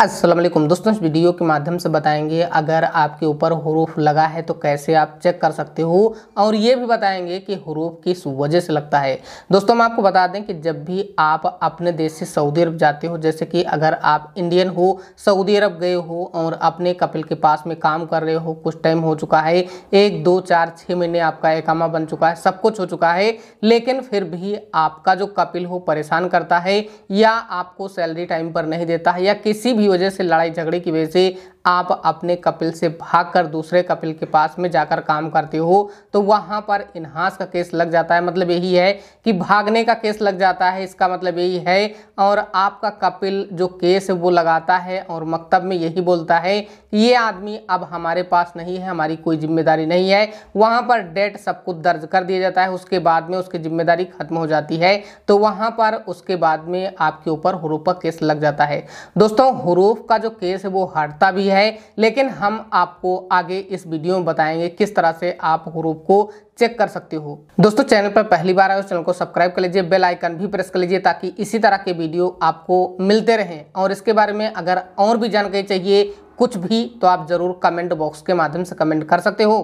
असलम दोस्तों इस वीडियो के माध्यम से बताएंगे अगर आपके ऊपर हरूफ लगा है तो कैसे आप चेक कर सकते हो और ये भी बताएंगे कि हरूफ किस वजह से लगता है दोस्तों हम आपको बता दें कि जब भी आप अपने देश से सऊदी अरब जाते हो जैसे कि अगर आप इंडियन हो सऊदी अरब गए हो और अपने कपिल के पास में काम कर रहे हो कुछ टाइम हो चुका है एक दो चार छः महीने आपका एकामा बन चुका है सब कुछ हो चुका है लेकिन फिर भी आपका जो कपिल हो परेशान करता है या आपको सैलरी टाइम पर नहीं देता है या किसी भी वजह से लड़ाई झगड़े की वजह से आप अपने कपिल से भागकर दूसरे कपिल के पास में जाकर काम करते हो तो वहां पर इन्हांस का केस लग जाता है मतलब यही है कि भागने का केस लग जाता है इसका मतलब यही है और आपका कपिल जो केस वो लगाता है और मकतब में यही बोलता है कि ये आदमी अब हमारे पास नहीं है हमारी कोई जिम्मेदारी नहीं है वहाँ पर डेट सब कुछ दर्ज कर दिया जाता है उसके बाद में उसकी जिम्मेदारी खत्म हो जाती है तो वहाँ पर उसके बाद में आपके ऊपर हरूफ का केस लग जाता है दोस्तों हरूफ का जो केस है वो हटता भी है हैं लेकिन हम आपको आगे इस वीडियो में बताएंगे किस तरह से आप ग्रुप को चेक कर सकते हो दोस्तों चैनल पर पहली बार आए चैनल को सब्सक्राइब कर लीजिए बेल आइकन भी प्रेस कर लीजिए ताकि इसी तरह के वीडियो आपको मिलते रहें और इसके बारे में अगर और भी जानकारी चाहिए कुछ भी तो आप ज़रूर कमेंट बॉक्स के माध्यम से कमेंट कर सकते हो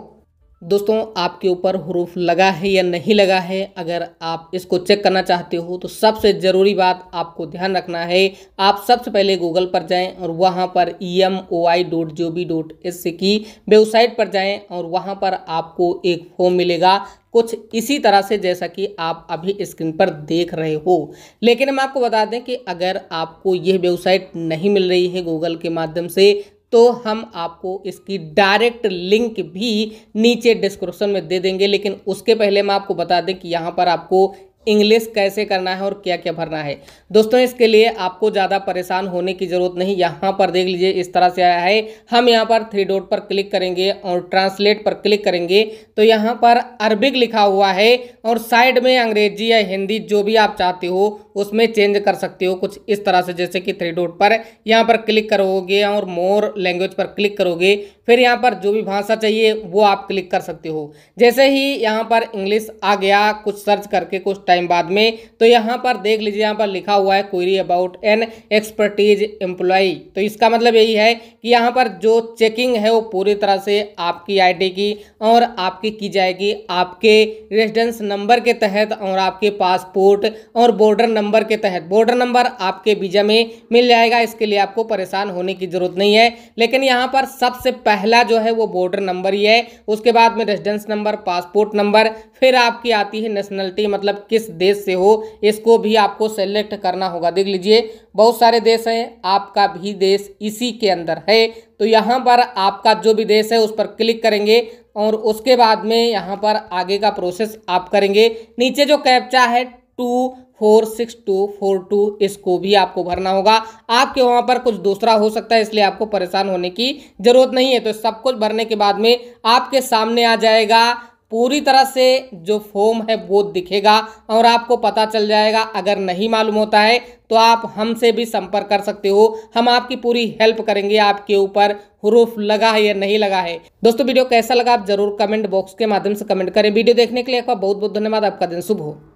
दोस्तों आपके ऊपर हरूफ लगा है या नहीं लगा है अगर आप इसको चेक करना चाहते हो तो सबसे ज़रूरी बात आपको ध्यान रखना है आप सबसे पहले गूगल पर जाएं और वहां पर E M O I dot जो बी डॉट एस की वेबसाइट पर जाएं और वहां पर आपको एक फॉर्म मिलेगा कुछ इसी तरह से जैसा कि आप अभी स्क्रीन पर देख रहे हो लेकिन हम आपको बता दें कि अगर आपको यह वेबसाइट नहीं मिल रही है गूगल के माध्यम से तो हम आपको इसकी डायरेक्ट लिंक भी नीचे डिस्क्रिप्शन में दे देंगे लेकिन उसके पहले मैं आपको बता दें कि यहाँ पर आपको इंग्लिश कैसे करना है और क्या क्या भरना है दोस्तों इसके लिए आपको ज़्यादा परेशान होने की ज़रूरत नहीं यहाँ पर देख लीजिए इस तरह से आया है हम यहाँ पर थ्री डॉट पर क्लिक करेंगे और ट्रांसलेट पर क्लिक करेंगे तो यहाँ पर अरबिक लिखा हुआ है और साइड में अंग्रेजी या हिंदी जो भी आप चाहते हो उसमें चेंज कर सकते हो कुछ इस तरह से जैसे कि थ्री डॉट पर यहाँ पर क्लिक करोगे और मोर लैंग्वेज पर क्लिक करोगे फिर यहाँ पर जो भी भाषा चाहिए वो आप क्लिक कर सकते हो जैसे ही यहाँ पर इंग्लिश आ गया कुछ सर्च करके कुछ टाइम बाद में तो यहाँ पर देख लीजिए यहाँ पर लिखा हुआ है query about an expertise employee तो इसका मतलब यही है कि यहाँ पर जो चेकिंग है वो पूरी तरह से आपकी आई की और आपकी की जाएगी आपके रेजिडेंस नंबर के तहत और आपके पासपोर्ट और बॉर्डर नंबर के तहत बॉर्डर नंबर आपके वीजा में मिल जाएगा इसके लिए आपको परेशान होने की जरूरत नहीं है लेकिन यहाँ पर सबसे पहला जो है वो बॉर्डर नंबर ही है उसके बाद में रेजिडेंस नंबर पासपोर्ट नंबर फिर आपकी आती है नेशनलिटी मतलब किस किस देश से हो इसको भी आपको सेलेक्ट करना होगा देख लीजिए बहुत सारे देश हैं आपका भी देश इसी के अंदर है तो यहाँ पर आपका जो भी देश है उस पर क्लिक करेंगे और उसके बाद में यहाँ पर आगे का प्रोसेस आप करेंगे नीचे जो कैप्चा है two four six two four two इसको भी आपको भरना होगा आपके वहाँ पर कुछ दूसरा हो सकता है इसलिए आपको परेशान होने की ज़रूरत नहीं है तो सब कुछ भरने के बाद में आपके सामने आ जाएगा पूरी तरह से जो फॉर्म है वो दिखेगा और आपको पता चल जाएगा अगर नहीं मालूम होता है तो आप हमसे भी संपर्क कर सकते हो हम आपकी पूरी हेल्प करेंगे आपके ऊपर हरूफ लगा है या नहीं लगा है दोस्तों वीडियो कैसा लगा आप जरूर कमेंट बॉक्स के माध्यम से कमेंट करें वीडियो देखने के लिए आपका बहुत बहुत धन्यवाद आपका दिन शुभ हो